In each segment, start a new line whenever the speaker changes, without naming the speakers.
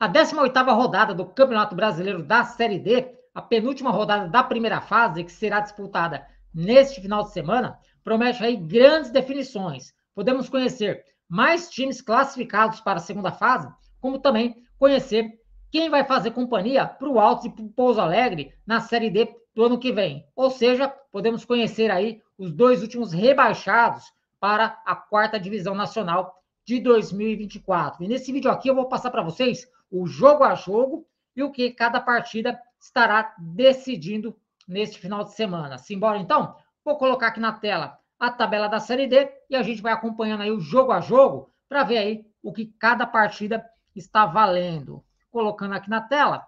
A 18ª rodada do Campeonato Brasileiro da Série D, a penúltima rodada da primeira fase, que será disputada neste final de semana, promete aí grandes definições. Podemos conhecer mais times classificados para a segunda fase, como também conhecer quem vai fazer companhia para o Alto e para o Pouso Alegre na Série D do ano que vem. Ou seja, podemos conhecer aí os dois últimos rebaixados para a quarta divisão nacional de 2024. E nesse vídeo aqui eu vou passar para vocês o jogo a jogo e o que cada partida estará decidindo neste final de semana. Simbora então? Vou colocar aqui na tela a tabela da Série D e a gente vai acompanhando aí o jogo a jogo para ver aí o que cada partida está valendo. Colocando aqui na tela.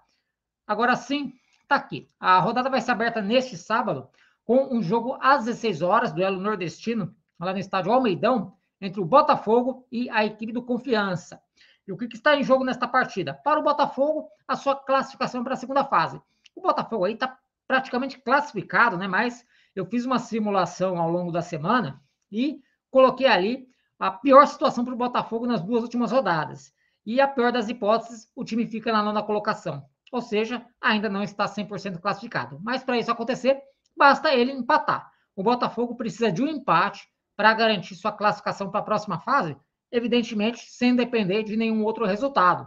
Agora sim, está aqui. A rodada vai ser aberta neste sábado com um jogo às 16 horas, duelo nordestino, lá no estádio Almeidão, entre o Botafogo e a equipe do Confiança o que, que está em jogo nesta partida? Para o Botafogo, a sua classificação para a segunda fase. O Botafogo aí está praticamente classificado, né? Mas eu fiz uma simulação ao longo da semana e coloquei ali a pior situação para o Botafogo nas duas últimas rodadas. E a pior das hipóteses, o time fica na nona colocação. Ou seja, ainda não está 100% classificado. Mas para isso acontecer, basta ele empatar. O Botafogo precisa de um empate para garantir sua classificação para a próxima fase, evidentemente sem depender de nenhum outro resultado.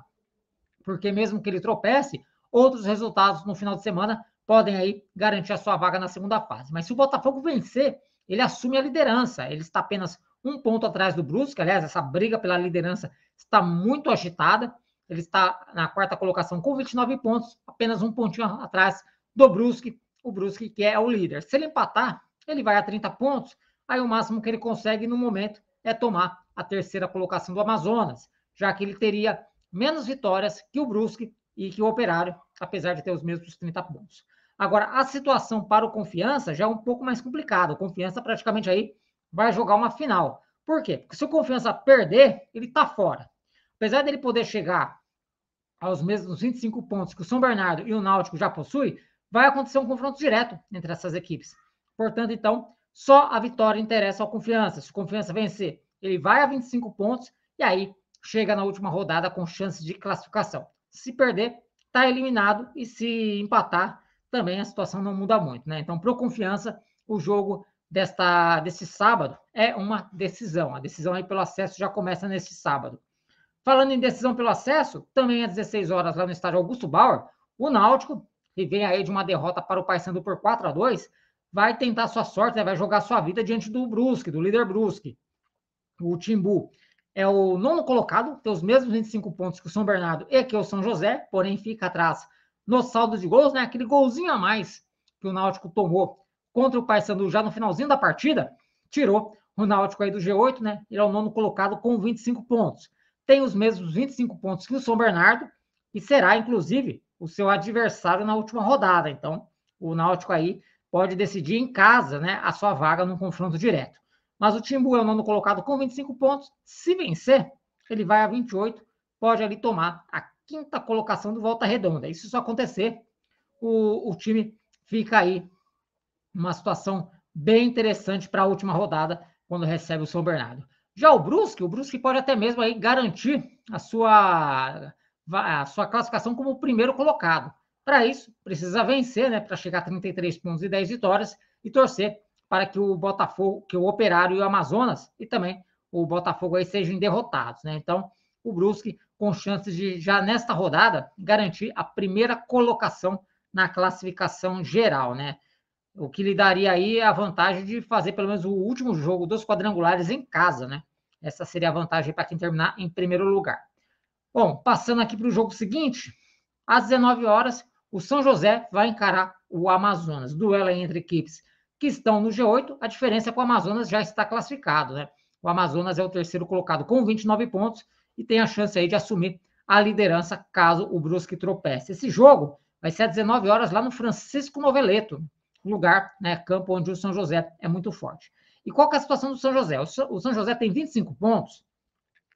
Porque mesmo que ele tropece, outros resultados no final de semana podem aí garantir a sua vaga na segunda fase. Mas se o Botafogo vencer, ele assume a liderança. Ele está apenas um ponto atrás do Brusque. Aliás, essa briga pela liderança está muito agitada. Ele está na quarta colocação com 29 pontos, apenas um pontinho atrás do Brusque. O Brusque que é o líder. Se ele empatar, ele vai a 30 pontos. Aí o máximo que ele consegue no momento é tomar a terceira colocação do Amazonas, já que ele teria menos vitórias que o Brusque e que o Operário, apesar de ter os mesmos 30 pontos. Agora, a situação para o Confiança já é um pouco mais complicada. O Confiança praticamente aí vai jogar uma final. Por quê? Porque se o Confiança perder, ele está fora. Apesar dele poder chegar aos mesmos 25 pontos que o São Bernardo e o Náutico já possuem, vai acontecer um confronto direto entre essas equipes. Portanto, então, só a vitória interessa ao Confiança. Se o Confiança vencer, ele vai a 25 pontos e aí chega na última rodada com chance de classificação. Se perder, está eliminado e se empatar, também a situação não muda muito, né? Então, para o Confiança, o jogo desta desse sábado é uma decisão. A decisão aí pelo acesso já começa neste sábado. Falando em decisão pelo acesso, também às 16 horas lá no estádio Augusto Bauer, o Náutico, que vem aí de uma derrota para o Paysandu por 4 a 2, vai tentar sua sorte, né? vai jogar sua vida diante do Brusque, do líder Brusque. O Timbu é o nono colocado, tem os mesmos 25 pontos que o São Bernardo e que o São José, porém fica atrás no saldo de gols, né? Aquele golzinho a mais que o Náutico tomou contra o Paysandu já no finalzinho da partida, tirou o Náutico aí do G8, né? Ele é o nono colocado com 25 pontos. Tem os mesmos 25 pontos que o São Bernardo e será, inclusive, o seu adversário na última rodada. Então, o Náutico aí pode decidir em casa né, a sua vaga num confronto direto. Mas o Timbu é o nono colocado com 25 pontos. Se vencer, ele vai a 28, pode ali tomar a quinta colocação do Volta Redonda. E se isso acontecer, o, o time fica aí uma situação bem interessante para a última rodada, quando recebe o São Bernardo. Já o Brusque, o Brusque pode até mesmo aí garantir a sua, a sua classificação como o primeiro colocado. Para isso, precisa vencer, né? Para chegar a 33 pontos e 10 vitórias e torcer para que o Botafogo, que o Operário e o Amazonas e também o Botafogo aí sejam derrotados, né? Então, o Brusque com chances de já nesta rodada garantir a primeira colocação na classificação geral, né? O que lhe daria aí a vantagem de fazer pelo menos o último jogo dos quadrangulares em casa, né? Essa seria a vantagem para quem terminar em primeiro lugar. Bom, passando aqui para o jogo seguinte, às 19 horas, o São José vai encarar o Amazonas. Duelo entre equipes que estão no G8. A diferença é que o Amazonas já está classificado, né? O Amazonas é o terceiro colocado com 29 pontos e tem a chance aí de assumir a liderança caso o Brusque tropece. Esse jogo vai ser às 19 horas lá no Francisco Noveleto, lugar, né, campo onde o São José é muito forte. E qual é a situação do São José? O São José tem 25 pontos,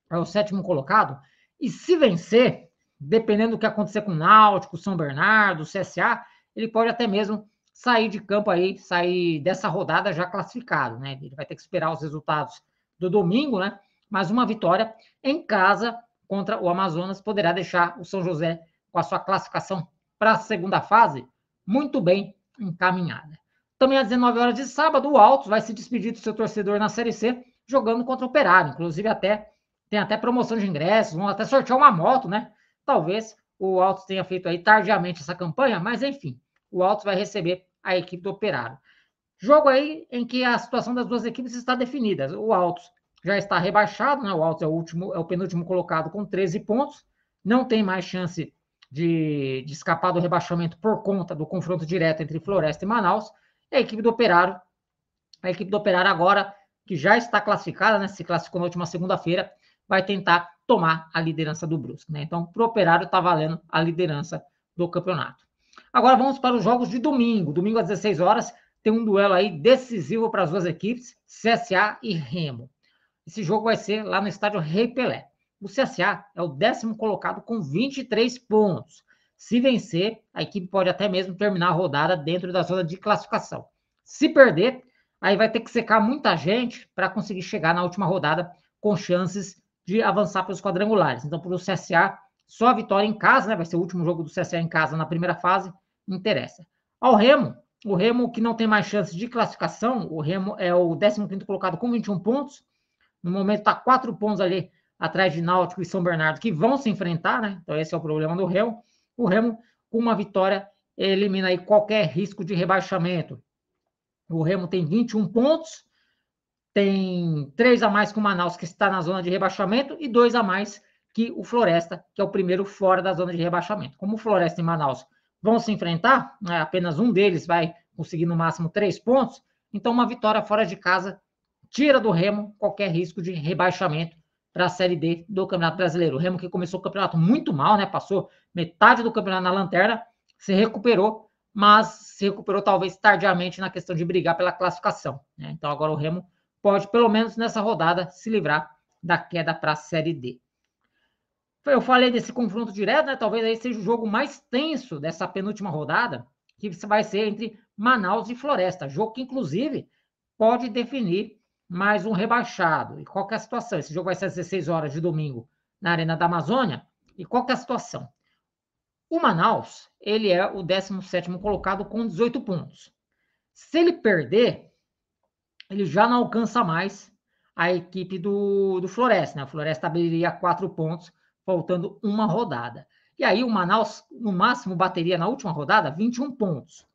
é o sétimo colocado, e se vencer, dependendo do que acontecer com o Náutico, São Bernardo, CSA, ele pode até mesmo sair de campo aí, sair dessa rodada já classificado, né? Ele vai ter que esperar os resultados do domingo, né? Mas uma vitória em casa contra o Amazonas poderá deixar o São José com a sua classificação para a segunda fase muito bem encaminhada. Também às 19 horas de sábado, o Altos vai se despedir do seu torcedor na Série C, jogando contra o Operário. Inclusive, até tem até promoção de ingressos, vão até sortear uma moto, né? Talvez o Altos tenha feito aí tardiamente essa campanha, mas enfim, o Altos vai receber a equipe do Operário. Jogo aí em que a situação das duas equipes está definida. O Altos já está rebaixado, né? O Altos é o último, é o penúltimo colocado com 13 pontos, não tem mais chance de, de escapar do rebaixamento por conta do confronto direto entre Floresta e Manaus. E a equipe do Operário, a equipe do Operário agora que já está classificada, né? Se classificou na última segunda-feira, vai tentar tomar a liderança do Brusque. Né? Então, para o Operário está valendo a liderança do campeonato. Agora vamos para os jogos de domingo. Domingo às 16 horas tem um duelo aí decisivo para as duas equipes, CSA e Remo. Esse jogo vai ser lá no estádio Rei Pelé. O CSA é o décimo colocado com 23 pontos. Se vencer, a equipe pode até mesmo terminar a rodada dentro da zona de classificação. Se perder, aí vai ter que secar muita gente para conseguir chegar na última rodada com chances de avançar pelos quadrangulares. Então, para o CSA, só a vitória em casa, né? Vai ser o último jogo do CSA em casa na primeira fase, interessa. Ao Remo, o Remo que não tem mais chance de classificação, o Remo é o 15 colocado com 21 pontos, no momento está quatro pontos ali atrás de Náutico e São Bernardo, que vão se enfrentar, né? Então esse é o problema do Remo. O Remo, com uma vitória, elimina aí qualquer risco de rebaixamento. O Remo tem 21 pontos, tem três a mais que o Manaus, que está na zona de rebaixamento, e dois a mais que o Floresta, que é o primeiro fora da zona de rebaixamento. Como o Floresta e Manaus vão se enfrentar, né, apenas um deles vai conseguir no máximo três pontos, então uma vitória fora de casa tira do Remo qualquer risco de rebaixamento para a Série D do Campeonato Brasileiro. O Remo que começou o campeonato muito mal, né? Passou metade do campeonato na lanterna, se recuperou, mas se recuperou talvez tardiamente na questão de brigar pela classificação. Né? Então agora o Remo pode, pelo menos nessa rodada, se livrar da queda para a Série D. Eu falei desse confronto direto, né? Talvez aí seja o jogo mais tenso dessa penúltima rodada, que vai ser entre Manaus e Floresta. Jogo que, inclusive, pode definir mais um rebaixado. E qual é a situação? Esse jogo vai ser às 16 horas de domingo na Arena da Amazônia. E qual é a situação? O Manaus, ele é o 17º colocado com 18 pontos. Se ele perder, ele já não alcança mais a equipe do, do Floresta. Né? O Floresta abriria quatro pontos, faltando uma rodada. E aí o Manaus, no máximo, bateria na última rodada 21 pontos.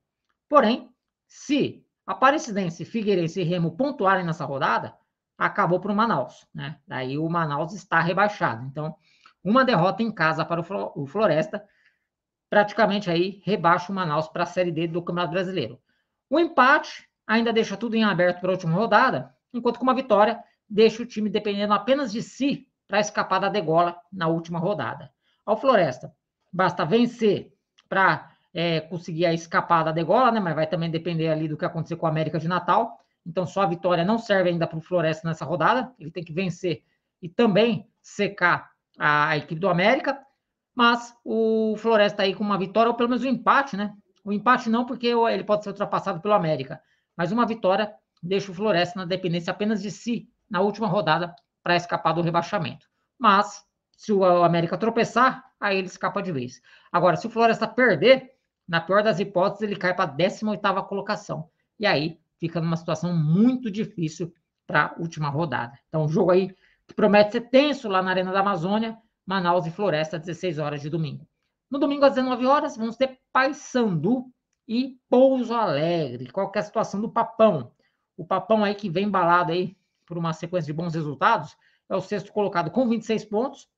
Porém, se Aparecidense, Figueirense e Remo pontuarem nessa rodada, acabou para o Manaus. Né? Daí o Manaus está rebaixado. Então, uma derrota em casa para o Floresta, praticamente aí rebaixa o Manaus para a Série D do Campeonato Brasileiro. O empate ainda deixa tudo em aberto para a última rodada, enquanto que uma vitória deixa o time dependendo apenas de si para escapar da degola na última rodada. Ao Floresta, basta vencer para é, conseguir a escapada da degola, né? Mas vai também depender ali do que acontecer com a América de Natal. Então, só a vitória não serve ainda para o Floresta nessa rodada. Ele tem que vencer e também secar a, a equipe do América. Mas o Floresta aí com uma vitória, ou pelo menos um empate, né? O empate não, porque ele pode ser ultrapassado pelo América mas uma vitória deixa o Floresta na dependência apenas de si na última rodada para escapar do rebaixamento. Mas se o América tropeçar, aí ele escapa de vez. Agora, se o Floresta perder, na pior das hipóteses, ele cai para a 18ª colocação. E aí fica numa situação muito difícil para a última rodada. Então, um jogo aí que promete ser tenso lá na Arena da Amazônia, Manaus e Floresta, às 16 horas de domingo. No domingo, às 19 horas, vamos ter Paysandu e Pouso Alegre. Qual que é a situação do Papão? O Papão aí que vem embalado aí por uma sequência de bons resultados, é o sexto colocado com 26 pontos.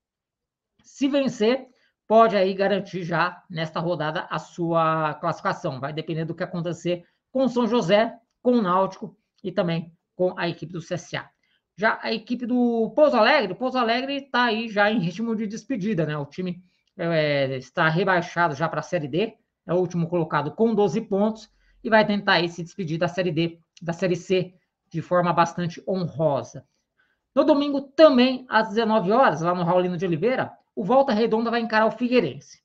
Se vencer, pode aí garantir já nesta rodada a sua classificação. Vai depender do que acontecer com o São José, com o Náutico e também com a equipe do CSA. Já a equipe do Pouso Alegre, o Pouso Alegre está aí já em ritmo de despedida, né? O time é, está rebaixado já para a Série D, é o último colocado com 12 pontos e vai tentar aí se despedir da Série D, da Série C, de forma bastante honrosa. No domingo também, às 19 horas, lá no Raulino de Oliveira, o Volta Redonda vai encarar o Figueirense.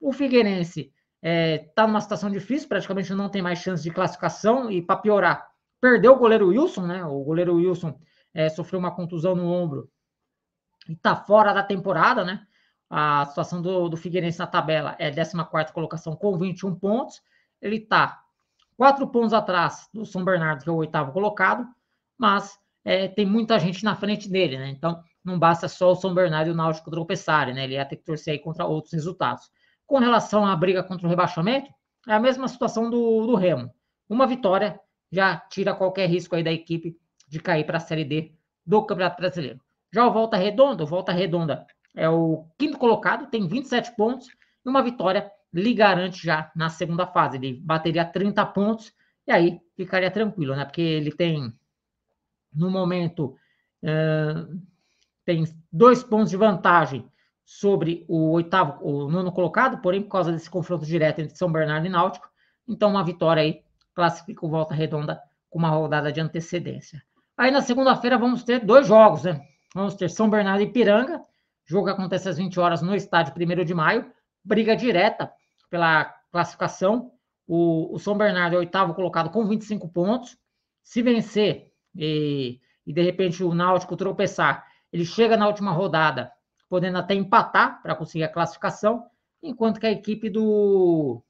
O Figueirense está é, tá numa situação difícil, praticamente não tem mais chance de classificação e, para piorar, perdeu o goleiro Wilson, né? O goleiro Wilson é, sofreu uma contusão no ombro e está fora da temporada, né? A situação do, do Figueirense na tabela é 14 colocação com 21 pontos. Ele está quatro pontos atrás do São Bernardo, que é o oitavo colocado, mas é, tem muita gente na frente dele, né? Então não basta só o São Bernardo e o Náutico tropeçarem, né? Ele ia ter que torcer aí contra outros resultados. Com relação à briga contra o rebaixamento, é a mesma situação do, do Remo. Uma vitória já tira qualquer risco aí da equipe de cair para a Série D do Campeonato Brasileiro. Já o Volta Redonda, o Volta Redonda é o quinto colocado, tem 27 pontos e uma vitória lhe garante já na segunda fase. Ele bateria 30 pontos e aí ficaria tranquilo, né? Porque ele tem, no momento, uh, tem dois pontos de vantagem sobre o oitavo, o nono colocado, porém, por causa desse confronto direto entre São Bernardo e Náutico, então uma vitória aí classifica o Volta Redonda com uma rodada de antecedência. Aí na segunda-feira vamos ter dois jogos, né? Vamos ter São Bernardo e Piranga jogo que acontece às 20 horas no estádio 1 de maio. Briga direta pela classificação. O, o São Bernardo é o oitavo colocado com 25 pontos. Se vencer e, e de repente o Náutico tropeçar, ele chega na última rodada, podendo até empatar para conseguir a classificação, enquanto que a equipe do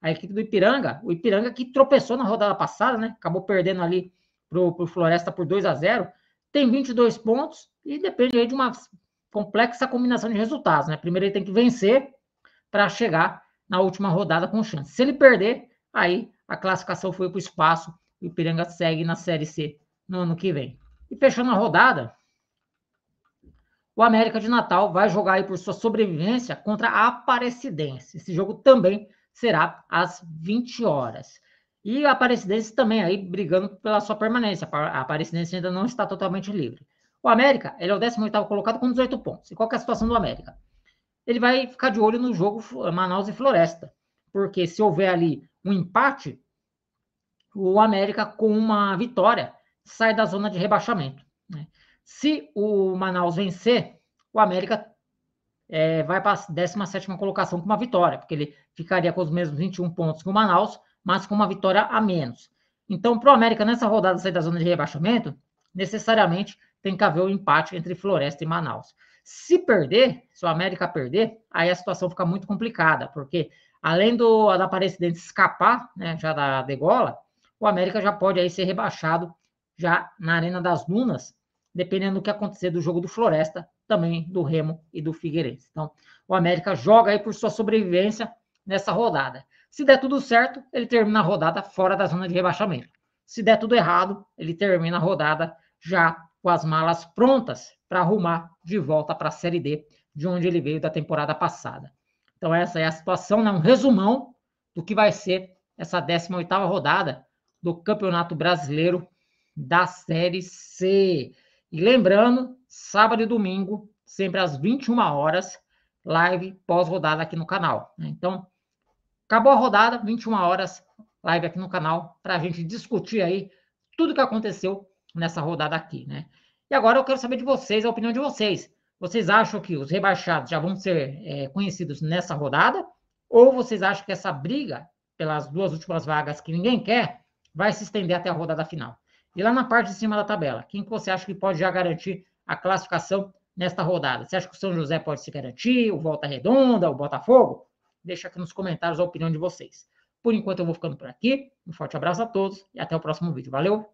a equipe do Ipiranga, o Ipiranga que tropeçou na rodada passada, né? Acabou perdendo ali pro, o Floresta por 2 a 0, tem 22 pontos e depende aí de uma complexa combinação de resultados, né? Primeiro ele tem que vencer para chegar na última rodada com chance. Se ele perder, aí a classificação foi para o espaço e o Piranga segue na Série C no ano que vem. E fechando a rodada, o América de Natal vai jogar aí por sua sobrevivência contra a Aparecidense. Esse jogo também será às 20 horas. E a Aparecidense também aí brigando pela sua permanência. A Aparecidense ainda não está totalmente livre. O América, ele é o 18 colocado com 18 pontos. E qual é a situação do América? Ele vai ficar de olho no jogo eh, Manaus e Floresta, porque se houver ali um empate, o América com uma vitória sai da zona de rebaixamento. Né? Se o Manaus vencer, o América é, vai para a 17 colocação com uma vitória, porque ele ficaria com os mesmos 21 pontos que o Manaus, mas com uma vitória a menos. Então, para o América, nessa rodada sair da zona de rebaixamento, necessariamente tem que haver um empate entre Floresta e Manaus. Se perder, se o América perder, aí a situação fica muito complicada, porque além do da Aparecidense escapar, né, já da degola, o América já pode aí ser rebaixado já na Arena das Dunas, dependendo do que acontecer do jogo do Floresta, também do Remo e do Figueirense. Então, o América joga aí por sua sobrevivência nessa rodada. Se der tudo certo, ele termina a rodada fora da zona de rebaixamento. Se der tudo errado, ele termina a rodada já com as malas prontas para arrumar de volta para a Série D, de onde ele veio da temporada passada. Então, essa é a situação, né? um resumão do que vai ser essa 18ª rodada do Campeonato Brasileiro da Série C. E lembrando, sábado e domingo, sempre às 21 horas, live pós-rodada aqui no canal. Né? Então, acabou a rodada, 21 horas, live aqui no canal, para a gente discutir aí tudo que aconteceu nessa rodada aqui, né? E agora eu quero saber de vocês, a opinião de vocês. Vocês acham que os rebaixados já vão ser é, conhecidos nessa rodada? Ou vocês acham que essa briga pelas duas últimas vagas que ninguém quer vai se estender até a rodada final? E lá na parte de cima da tabela, quem que você acha que pode já garantir a classificação nesta rodada? Você acha que o São José pode se garantir, o Volta Redonda, o Botafogo? Deixa aqui nos comentários a opinião de vocês. Por enquanto eu vou ficando por aqui. Um forte abraço a todos e até o próximo vídeo. Valeu!